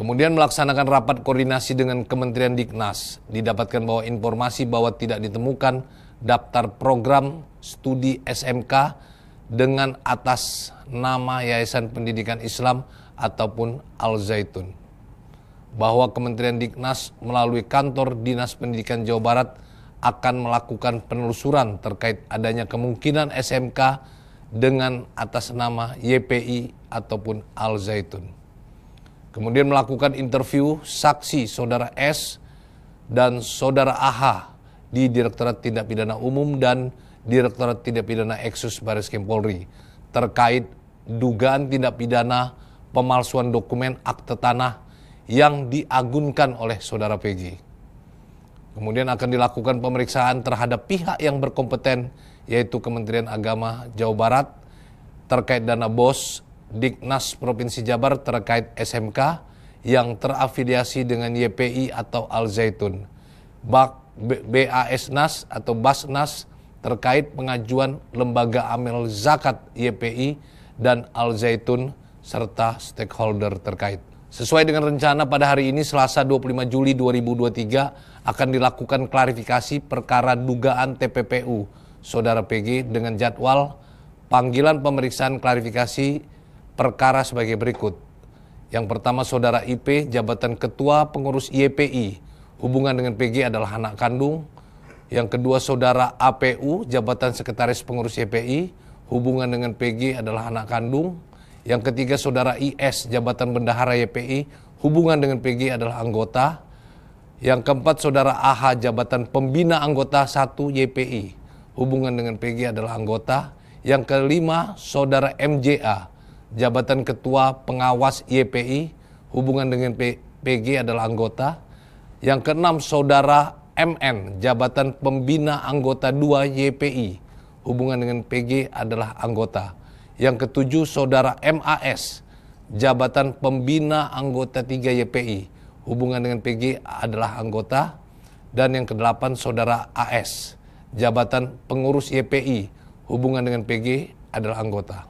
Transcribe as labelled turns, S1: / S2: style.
S1: Kemudian melaksanakan rapat koordinasi dengan Kementerian Diknas, didapatkan bahwa informasi bahwa tidak ditemukan daftar program studi SMK dengan atas nama Yayasan Pendidikan Islam ataupun Al-Zaitun. Bahwa Kementerian Diknas melalui kantor Dinas Pendidikan Jawa Barat akan melakukan penelusuran terkait adanya kemungkinan SMK dengan atas nama YPI ataupun Al-Zaitun. Kemudian melakukan interview saksi saudara S dan saudara AH di Direktorat Tindak Pidana Umum dan Direktorat Tindak Pidana Eksus Baris Krim Polri terkait dugaan tindak pidana pemalsuan dokumen akte tanah yang diagunkan oleh saudara PG. Kemudian akan dilakukan pemeriksaan terhadap pihak yang berkompeten yaitu Kementerian Agama Jawa Barat terkait dana BOS Diknas Provinsi Jabar terkait SMK yang terafiliasi dengan YPI atau Al Zaitun. BASNAS atau BASNAS terkait pengajuan lembaga amil zakat YPI dan Al Zaitun serta stakeholder terkait. Sesuai dengan rencana pada hari ini Selasa 25 Juli 2023 akan dilakukan klarifikasi perkara dugaan TPPU Saudara PG dengan jadwal panggilan pemeriksaan klarifikasi perkara sebagai berikut. Yang pertama saudara IP jabatan ketua pengurus YPI, e hubungan dengan PG adalah anak kandung. Yang kedua saudara APU jabatan sekretaris pengurus YPI, e hubungan dengan PG adalah anak kandung. Yang ketiga saudara IS jabatan bendahara YPI, e hubungan dengan PG adalah anggota. Yang keempat saudara AH jabatan pembina anggota 1 YPI, hubungan dengan PG adalah anggota. Yang kelima saudara MJA jabatan Ketua Pengawas YPI, e hubungan dengan PG adalah anggota. Yang keenam, Saudara MN, jabatan Pembina Anggota 2 YPI, e hubungan dengan PG adalah anggota. Yang ketujuh, Saudara MAS, jabatan Pembina Anggota 3 YPI, e hubungan dengan PG adalah anggota. Dan yang kedelapan, Saudara AS, jabatan Pengurus YPI, hubungan dengan PG adalah anggota.